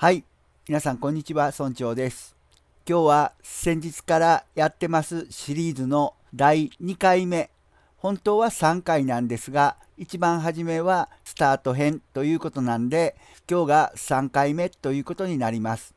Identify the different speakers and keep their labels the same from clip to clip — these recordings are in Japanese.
Speaker 1: はい。皆さん、こんにちは。村長です。今日は先日からやってますシリーズの第2回目。本当は3回なんですが、一番初めはスタート編ということなんで、今日が3回目ということになります。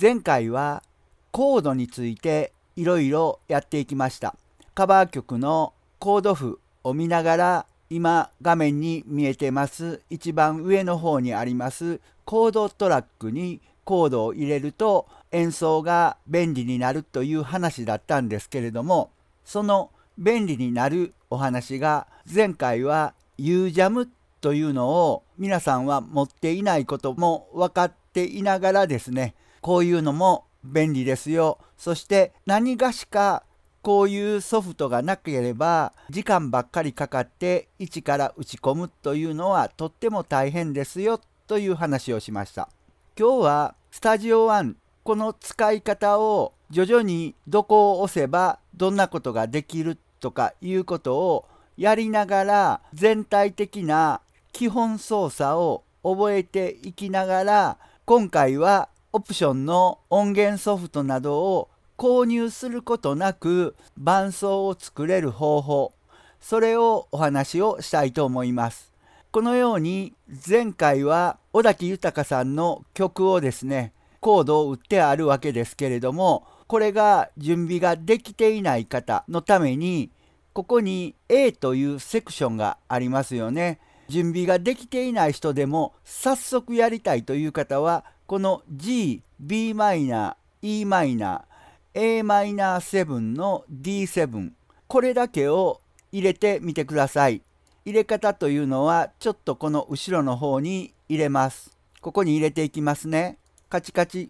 Speaker 1: 前回はコードについていろいろやっていきました。カバー曲のコード譜を見ながら今画面に見えてます一番上の方にありますコードトラックにコードを入れると演奏が便利になるという話だったんですけれどもその便利になるお話が前回は UJAM というのを皆さんは持っていないことも分かっていながらですねこういうのも便利ですよそして何がしかこういうソフトがなければ時間ばっかりかかって一から打ち込むというのはとっても大変ですよという話をしました今日はスタジオワンこの使い方を徐々にどこを押せばどんなことができるとかいうことをやりながら全体的な基本操作を覚えていきながら今回はオプションの音源ソフトなどを購入することなく伴奏を作れる方法それをお話をしたいと思いますこのように前回は尾崎豊さんの曲をですねコードを打ってあるわけですけれどもこれが準備ができていない方のためにここに A というセクションがありますよね準備ができていない人でも早速やりたいという方はこの G、b マイナー、e マイナー Am7 の D7 これだけを入れてみてください入れ方というのはちょっとこの後ろの方に入れますここに入れていきますねカチカチ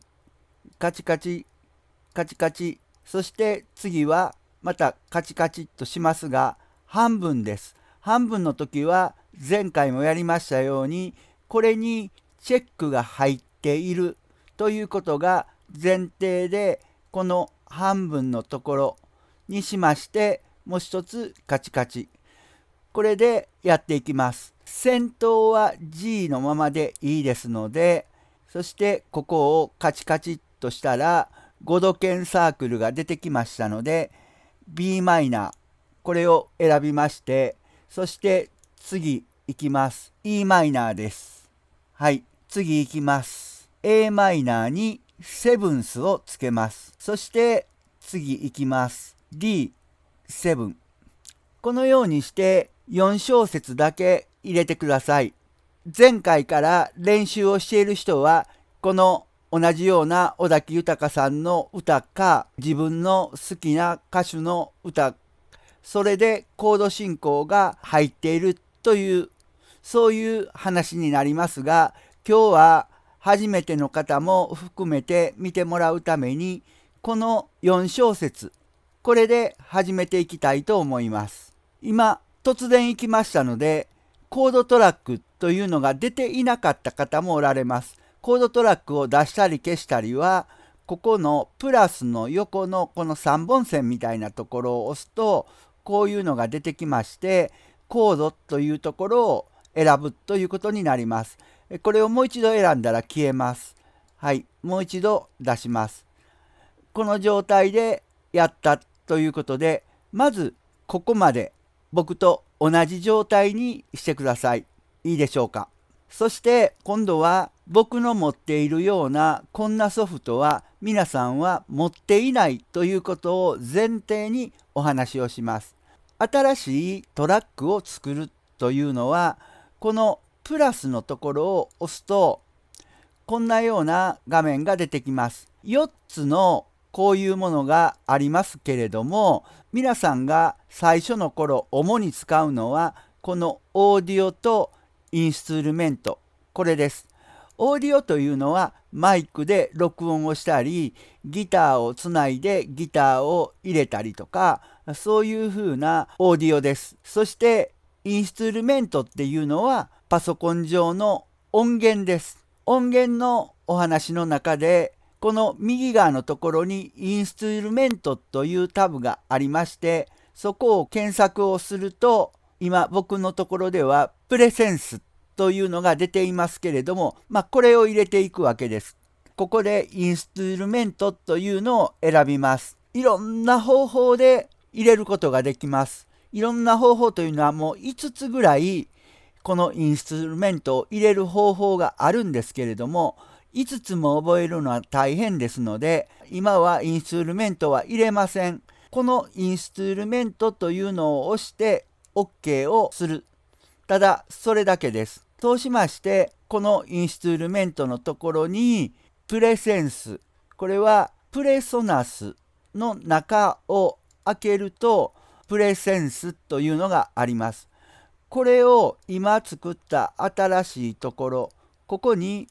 Speaker 1: カチカチカチカチそして次はまたカチカチっとしますが半分です半分の時は前回もやりましたようにこれにチェックが入っているということが前提でこの半分のところにしましてもう一つカチカチこれでやっていきます先頭は G のままでいいですのでそしてここをカチカチっとしたら5度圏サークルが出てきましたので Bm これを選びましてそして次いきます Em ですはい次いきます Am にセブンスをつけます。そして次いきます。D7。このようにして4小節だけ入れてください。前回から練習をしている人はこの同じような尾崎豊さんの歌か自分の好きな歌手の歌それでコード進行が入っているというそういう話になりますが今日は初めての方も含めて見てもらうためにこの4小節これで始めていきたいと思います。今突然行きましたのでコードトラックというのが出ていなかった方もおられます。コードトラックを出したり消したりはここのプラスの横のこの3本線みたいなところを押すとこういうのが出てきましてコードというところを選ぶということになります。これをもう一度選んだら消えます。はい、もう一度出します。この状態でやったということで、まずここまで僕と同じ状態にしてください。いいでしょうか。そして今度は僕の持っているようなこんなソフトは皆さんは持っていないということを前提にお話をします。新しいトラックを作るというのはこのプラスのところを押すと、こんなような画面が出てきます。4つのこういうものがありますけれども、皆さんが最初の頃主に使うのは、このオーディオとインストゥルメント、これです。オーディオというのはマイクで録音をしたり、ギターをつないでギターを入れたりとか、そういう風なオーディオです。そしてインストゥルメントっていうのはパソコン上の音源です。音源のお話の中でこの右側のところにインストゥルメントというタブがありましてそこを検索をすると今僕のところではプレセンスというのが出ていますけれども、まあ、これを入れていくわけです。ここでインストゥルメントというのを選びます。いろんな方法で入れることができます。いろんな方法というのはもう5つぐらいこのインストゥルメントを入れる方法があるんですけれども5つも覚えるのは大変ですので今はインストゥルメントは入れません。このインストゥルメントというのを押して OK をする。ただそれだけです。そうしましてこのインストゥルメントのところにプレセンスこれはプレソナスの中を開けるとプレセンスというのがあります。これを今作った新しいところここに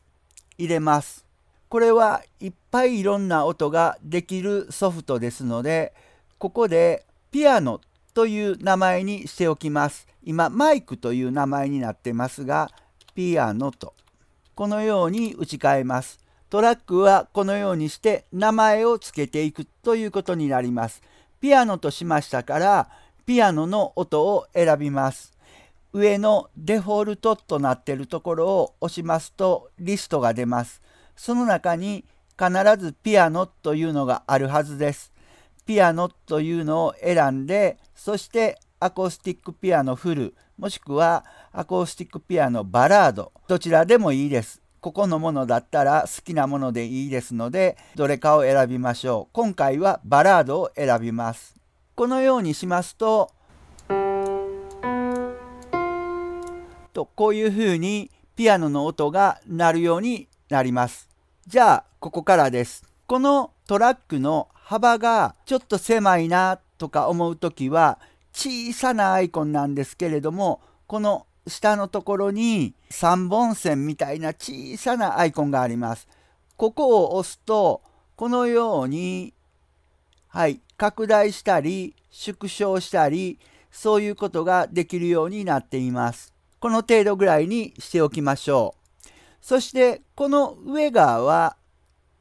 Speaker 1: 入れます。これはいっぱいいろんな音ができるソフトですのでここでピアノという名前にしておきます。今マイクという名前になってますがピアノとこのように打ち替えます。トラックはこのようにして名前を付けていくということになります。ピアノとしましたからピアノの音を選びます。上のデフォルトとなっているところを押しますとリストが出ます。その中に必ずピアノというのがあるはずです。ピアノというのを選んで、そしてアコースティックピアノフル、もしくはアコースティックピアノバラード、どちらでもいいです。ここのものだったら好きなものでいいですので、どれかを選びましょう。今回はバラードを選びます。このようにしますと、とこういう風にピアノの音が鳴るようになります。じゃあここからです。このトラックの幅がちょっと狭いなとか思う時は小さなアイコンなんですけれどもこの下のところに3本線みたいな小さなアイコンがあります。ここを押すとこのようにはい拡大したり縮小したりそういうことができるようになっています。この程度ぐらいにしておきましょう。そしてこの上側は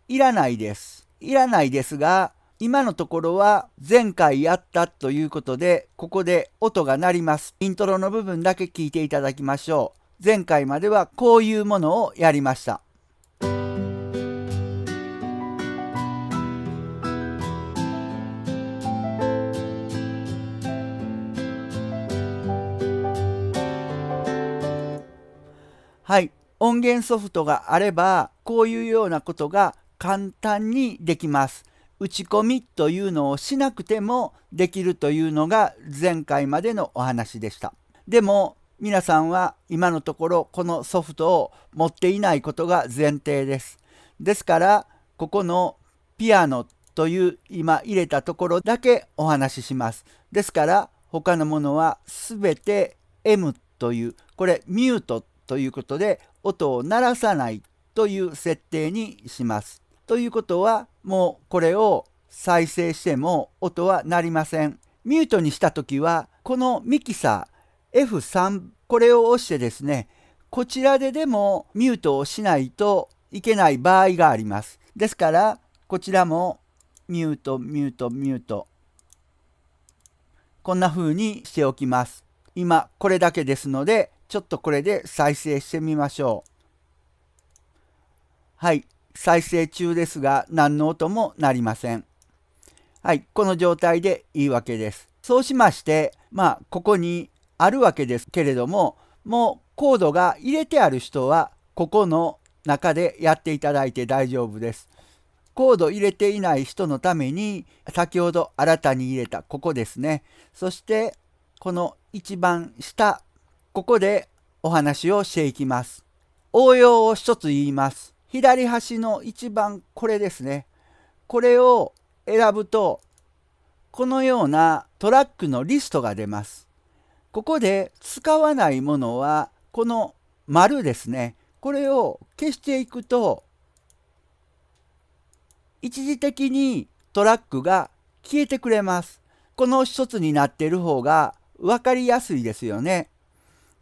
Speaker 1: いらないです。いらないですが、今のところは前回やったということで、ここで音が鳴ります。イントロの部分だけ聞いていただきましょう。前回まではこういうものをやりました。はい、音源ソフトがあればこういうようなことが簡単にできます。打ち込みというのをしなくてもできるというのが前回までのお話でした。でも皆さんは今のところこのソフトを持っていないことが前提です。ですからここのピアノという今入れたところだけお話しします。ですから他のものは全て M というこれミュートということで音を鳴らさないという設定にします。ということはもうこれを再生しても音は鳴りません。ミュートにした時はこのミキサー F3 これを押してですねこちらででもミュートをしないといけない場合があります。ですからこちらもミュートミュートミュートこんな風にしておきます。今これだけですのでちょっとこれで再生してみましょう。はい、再生中ですが何の音も鳴りません。はい、この状態でいいわけです。そうしまして、まあ、ここにあるわけですけれども、もうコードが入れてある人は、ここの中でやっていただいて大丈夫です。コード入れていない人のために、先ほど新たに入れたここですね。そして、この一番下ここでお話をしていきます。応用を一つ言います。左端の一番これですね。これを選ぶと、このようなトラックのリストが出ます。ここで使わないものは、この丸ですね。これを消していくと、一時的にトラックが消えてくれます。この一つになっている方が分かりやすいですよね。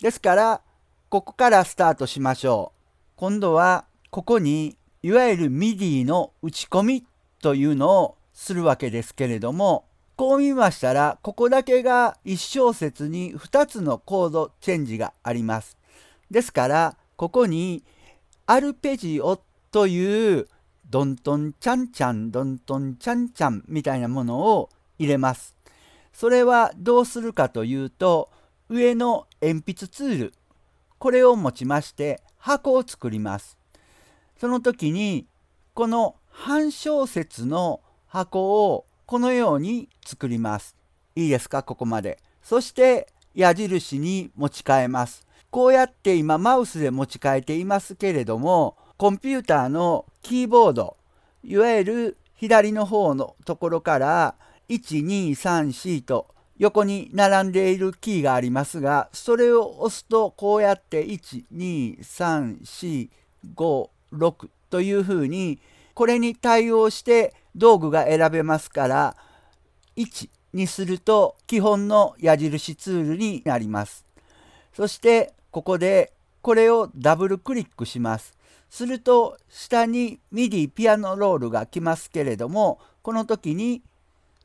Speaker 1: ですから、ここからスタートしましょう。今度は、ここに、いわゆる MIDI の打ち込みというのをするわけですけれども、こう見ましたら、ここだけが1小節に2つのコードチェンジがあります。ですから、ここに、アルペジオという、ドントンチャンチャン、ドントンチャンチャンみたいなものを入れます。それはどうするかというと、上の鉛筆ツールこれを持ちまして箱を作りますその時にこの半小節の箱をこのように作りますいいですかここまでそして矢印に持ち替えますこうやって今マウスで持ち替えていますけれどもコンピューターのキーボードいわゆる左の方のところから1234と横に並んでいるキーがありますが、それを押すとこうやって1、2、3、4、5、6というふうに、これに対応して道具が選べますから、1にすると基本の矢印ツールになります。そしてここでこれをダブルクリックします。すると下に MIDI ピアノロールが来ますけれどもこの時に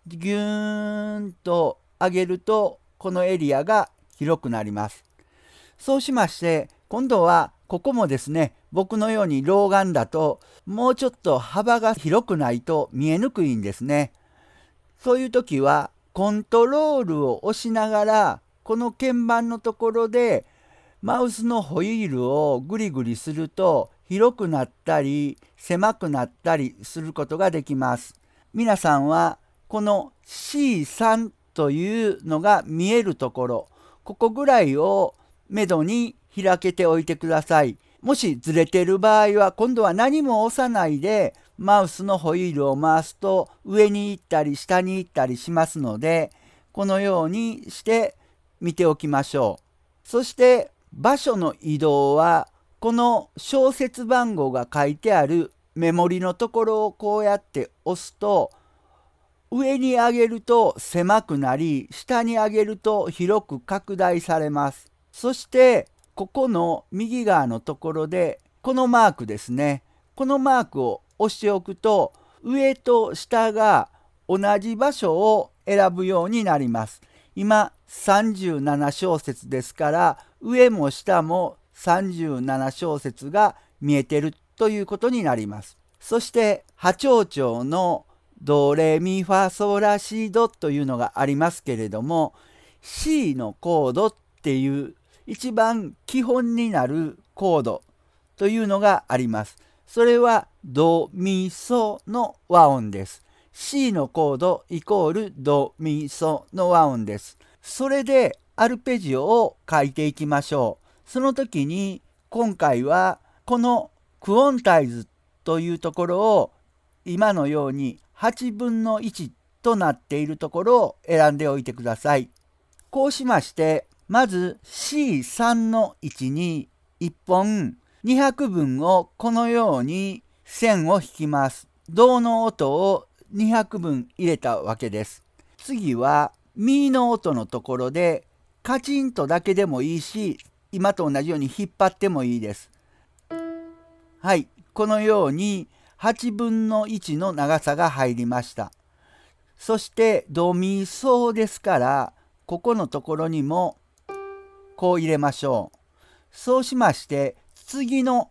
Speaker 1: ギューンと上げるとこのエリアが広くなります。そうしまして今度はここもですね僕のように老眼だともうちょっと幅が広くないと見えにくいんですね。そういう時はコントロールを押しながらこの鍵盤のところでマウスのホイールをグリグリすると広くなったり狭くなったりすることができます。皆さんはこの C3 というのが見えるところここぐらいをめどに開けておいてください。もしずれてる場合は今度は何も押さないでマウスのホイールを回すと上に行ったり下に行ったりしますのでこのようにして見ておきましょう。そして場所の移動はこの小説番号が書いてあるメモリのところをこうやって押すと上に上げると狭くなり下に上げると広く拡大されますそしてここの右側のところでこのマークですねこのマークを押しておくと上と下が同じ場所を選ぶようになります今37小節ですから上も下も37小節が見えてるということになりますそして波長長のドレミファソラシドというのがありますけれども C のコードっていう一番基本になるコードというのがあります。それはドミソの和音です。C のコードイコールドミソの和音です。それでアルペジオを書いていきましょう。その時に今回はこのクオンタイズというところを今のように8分の1となっているところを選んでおいてください。こうしまして、まず C3 の位置に1本200分をこのように線を引きます。銅の音を200分入れたわけです。次はミの音のところでカチンとだけでもいいし今と同じように引っ張ってもいいです。はいこのように8分の1の長さが入りました。そしてドミソですからここのところにもこう入れましょう。そうしまして次の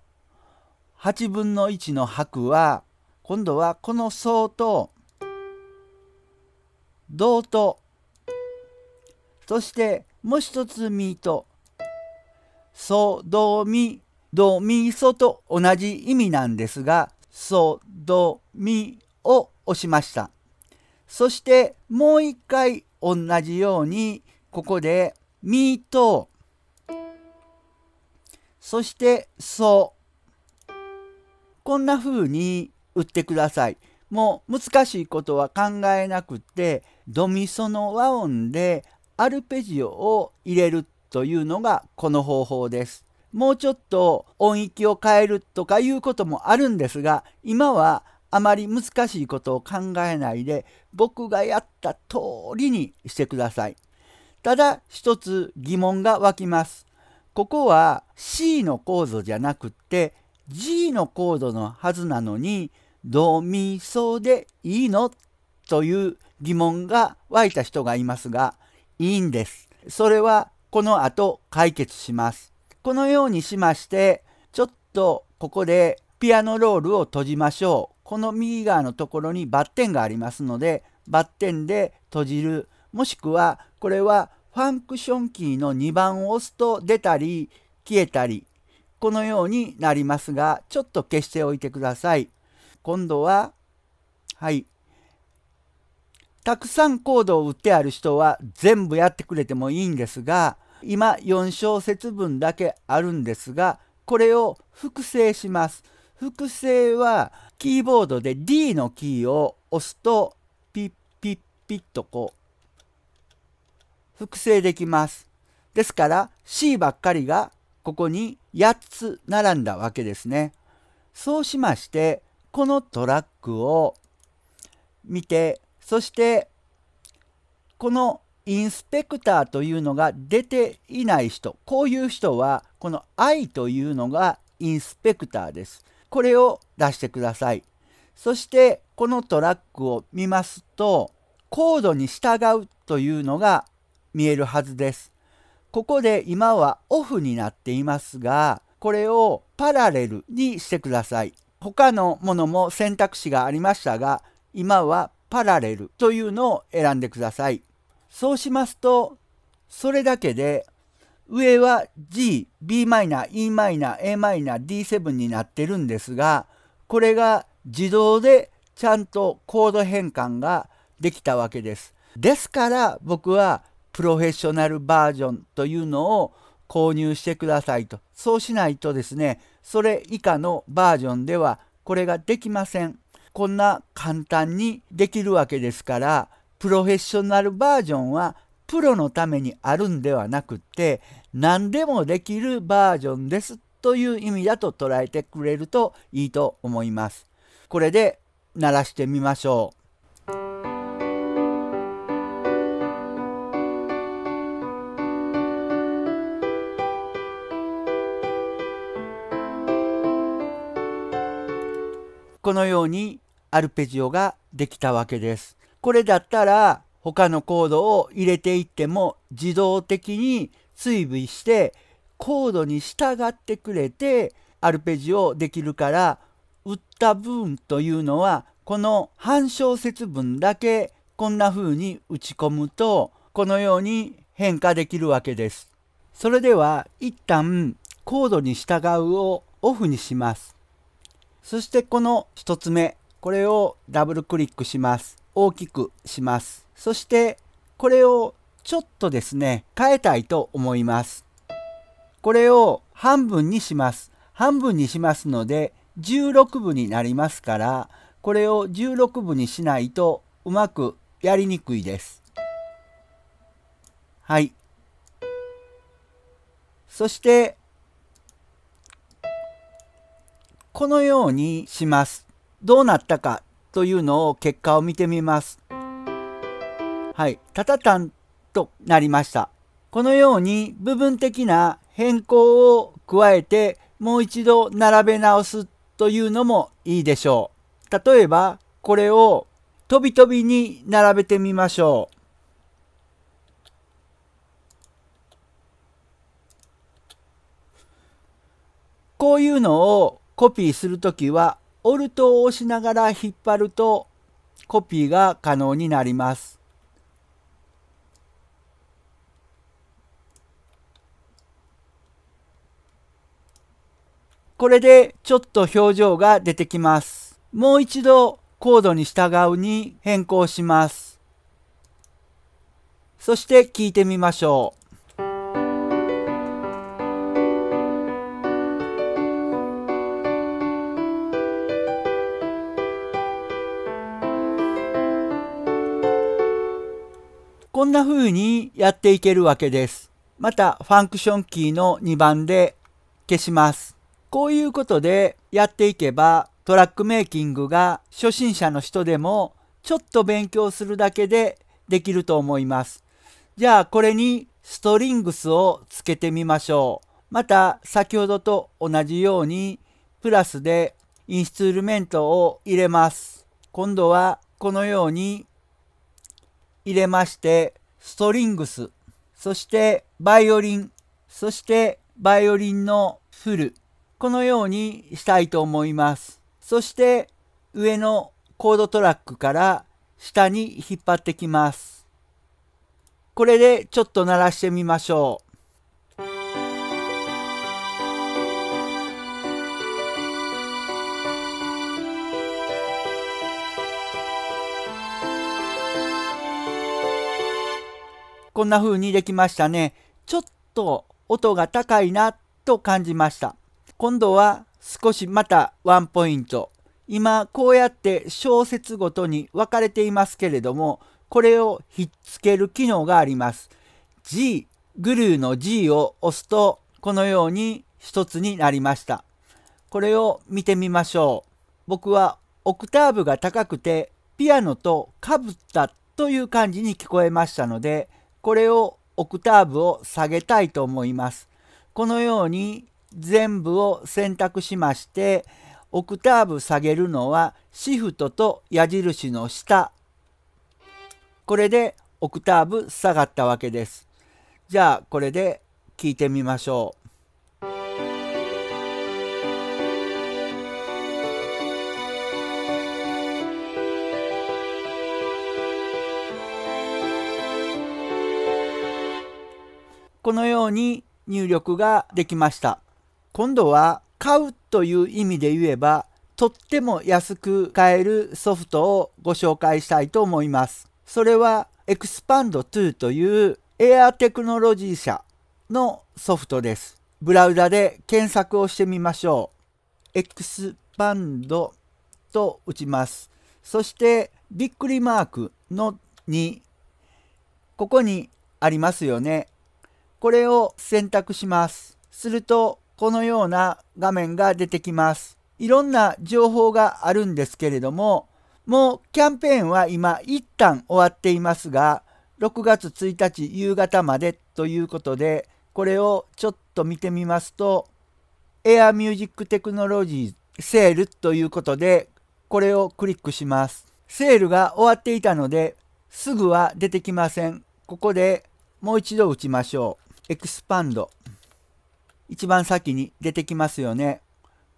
Speaker 1: 8分の1の拍は今度はこのソと銅とそしてもう一つミとソドミドミソと同じ意味なんですがソドミを押しました。そしてもう一回同じようにここでミとそしてソこんな風に打ってください。もう難しいことは考えなくてドミソの和音でアルペジオを入れるというのがこの方法です。もうちょっと音域を変えるとかいうこともあるんですが今はあまり難しいことを考えないで僕がやった通りにしてください。ただ一つ疑問が湧きます。ここは C のコードじゃなくって G のコードのはずなのにドミソでいいのという疑問が湧いた人がいますがいいんです。それはこの後解決します。このようにしましてちょっとここでピアノロールを閉じましょう。この右側のところにバッテンがありますのでバッテンで閉じるもしくはこれはファンクションキーの2番を押すと出たり消えたりこのようになりますがちょっと消しておいてください。今度ははいたくさんコードを打ってある人は全部やってくれてもいいんですが今4小節分だけあるんですがこれを複製します。複製はキーボードで D のキーを押すとピッピッピッとこう複製できます。ですから C ばっかりがここに8つ並んだわけですね。そうしましてこのトラックを見てそしてこのインスペクターというのが出ていない人こういう人はこの I というのがインスペクターです。これを出してください。そしてこのトラックを見ますとコードに従うというのが見えるはずです。ここで今はオフになっていますがこれをパラレルにしてください。他のものも選択肢がありましたが今はパラレルというのを選んでください。そうしますと、それだけで、上は G、Bm、Em、Am、D7 になってるんですが、これが自動でちゃんとコード変換ができたわけです。ですから僕はプロフェッショナルバージョンというのを購入してくださいと。そうしないとですね、それ以下のバージョンではこれができません。こんな簡単にできるわけですから、プロフェッショナルバージョンはプロのためにあるんではなくて何でもできるバージョンですという意味だと捉えてくれるといいと思います。これで鳴らしてみましょう。このようにアルペジオができたわけです。これだったら他のコードを入れていっても自動的に追尾してコードに従ってくれてアルペジオできるから打った分というのはこの半小節分だけこんな風に打ち込むとこのように変化できるわけです。それでは一旦コードに従うをオフにします。そしてこの1つ目これをダブルクリックします。大きくします。そしてこれをちょっとですね、変えたいと思います。これを半分にします。半分にしますので16分になりますから、これを16分にしないとうまくやりにくいです。はい。そして、このようにします。どうなったかというのを結果を見てみます。はい、タタタンとなりました。このように部分的な変更を加えてもう一度並べ直すというのもいいでしょう。例えばこれをとびとびに並べてみましょう。こういうのをコピーするときはオルトを押しながら引っ張るとコピーが可能になります。これでちょっと表情が出てきます。もう一度コードに従うに変更します。そして聞いてみましょう。風にやっていけるわけです。また、ファンクションキーの2番で消します。こういうことでやっていけば、トラックメイキングが初心者の人でもちょっと勉強するだけでできると思います。じゃあこれにストリングスをつけてみましょう。また先ほどと同じようにプラスでインストゥルメントを入れます。今度はこのように入れましてストリングス、そしてバイオリン、そしてバイオリンのフル、このようにしたいと思います。そして上のコードトラックから下に引っ張ってきます。これでちょっと鳴らしてみましょう。こんな風にできましたね。ちょっと音が高いなと感じました。今度は少しまたワンポイント。今こうやって小節ごとに分かれていますけれども、これをひっつける機能があります。G、グルーの G を押すとこのように一つになりました。これを見てみましょう。僕はオクターブが高くてピアノとかぶったという感じに聞こえましたので、これをオクターブを下げたいと思います。このように全部を選択しましてオクターブ下げるのはシフトと矢印の下これでオクターブ下がったわけです。じゃあこれで聞いてみましょう。このように入力ができました。今度は買うという意味で言えばとっても安く買えるソフトをご紹介したいと思います。それは Expand2 という Air Technology 社のソフトです。ブラウザで検索をしてみましょう。Expand と打ちます。そしてびっくりマークの2ここにありますよね。これを選択します。すると、このような画面が出てきます。いろんな情報があるんですけれども、もうキャンペーンは今一旦終わっていますが、6月1日夕方までということで、これをちょっと見てみますと、エアミュージックテクノロジーセールということで、これをクリックします。セールが終わっていたので、すぐは出てきません。ここでもう一度打ちましょう。エクスパンド。一番先に出てきますよね。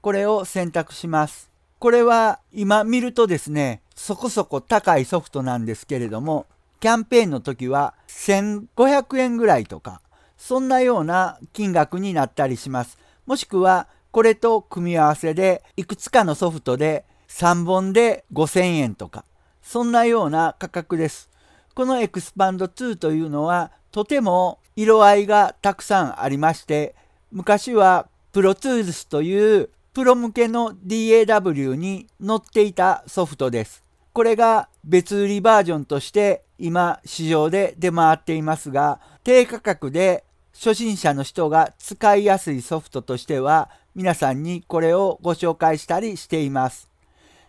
Speaker 1: これを選択します。これは今見るとですね、そこそこ高いソフトなんですけれども、キャンペーンの時は1500円ぐらいとか、そんなような金額になったりします。もしくは、これと組み合わせで、いくつかのソフトで3本で5000円とか、そんなような価格です。このエクスパンド2というのは、とても色合いがたくさんありまして昔はプロツールスというプロ向けの DAW に載っていたソフトです。これが別売りバージョンとして今市場で出回っていますが低価格で初心者の人が使いやすいソフトとしては皆さんにこれをご紹介したりしています。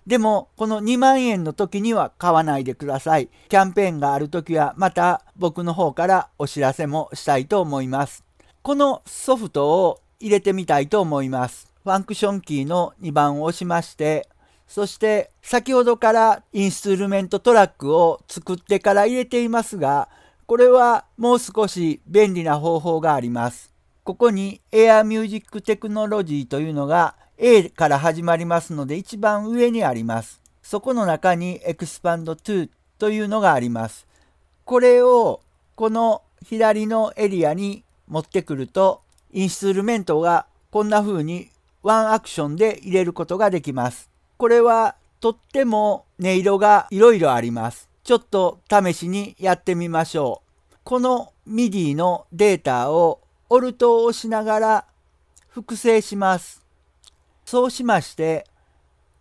Speaker 1: でも、この2万円の時には買わないでください。キャンペーンがある時は、また僕の方からお知らせもしたいと思います。このソフトを入れてみたいと思います。ファンクションキーの2番を押しまして、そして先ほどからインストゥルメントトラックを作ってから入れていますが、これはもう少し便利な方法があります。ここに Air Music Technology というのが A から始まりますので一番上にあります。そこの中に Expand 2というのがあります。これをこの左のエリアに持ってくるとインストゥルメントがこんな風にワンアクションで入れることができます。これはとっても音色が色々あります。ちょっと試しにやってみましょう。この MIDI のデータをオルトを押しながら複製します。そうしまして、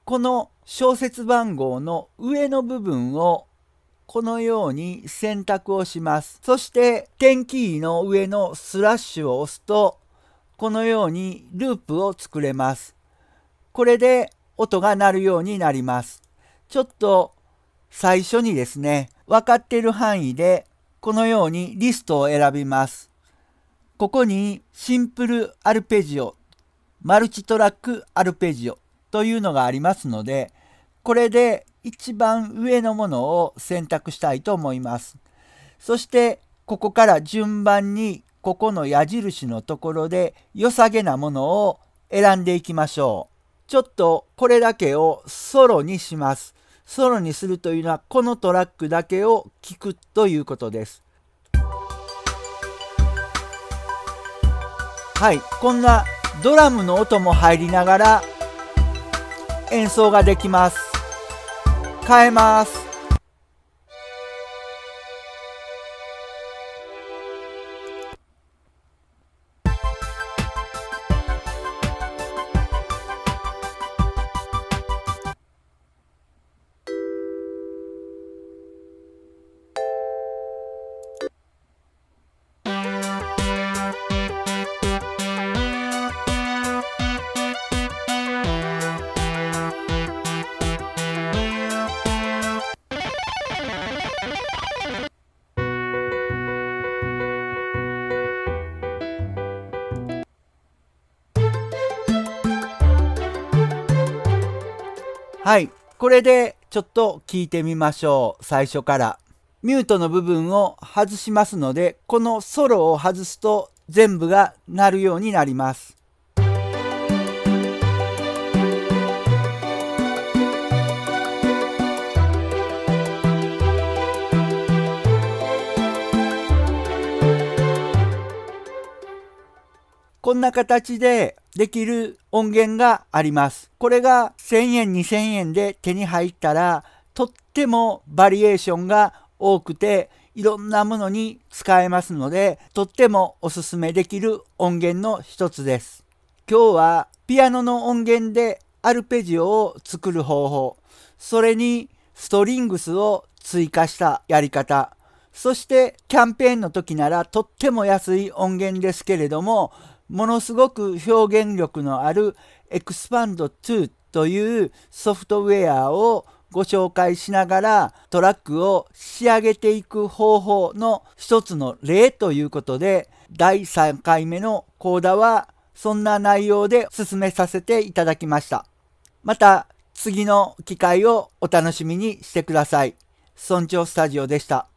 Speaker 1: この小説番号の上の部分をこのように選択をします。そして点キーの上のスラッシュを押すとこのようにループを作れます。これで音が鳴るようになります。ちょっと最初にですね、分かっている範囲でこのようにリストを選びます。ここにシンプルアルペジオマルチトラックアルペジオというのがありますので、これで一番上のものを選択したいと思います。そしてここから順番にここの矢印のところで良さげなものを選んでいきましょう。ちょっとこれだけをソロにします。ソロにするというのはこのトラックだけを聞くということです。はい、こんなドラムの音も入りながら演奏ができます変えますはい。これでちょっと聞いてみましょう。最初から。ミュートの部分を外しますので、このソロを外すと全部が鳴るようになります。こんな形でできる音源があります。これが1000円2000円で手に入ったらとってもバリエーションが多くていろんなものに使えますのでとってもおすすめできる音源の一つです。今日はピアノの音源でアルペジオを作る方法それにストリングスを追加したやり方そしてキャンペーンの時ならとっても安い音源ですけれどもものすごく表現力のある Expand2 というソフトウェアをご紹介しながらトラックを仕上げていく方法の一つの例ということで第3回目の講座はそんな内容で進めさせていただきました。また次の機会をお楽しみにしてください。村長スタジオでした。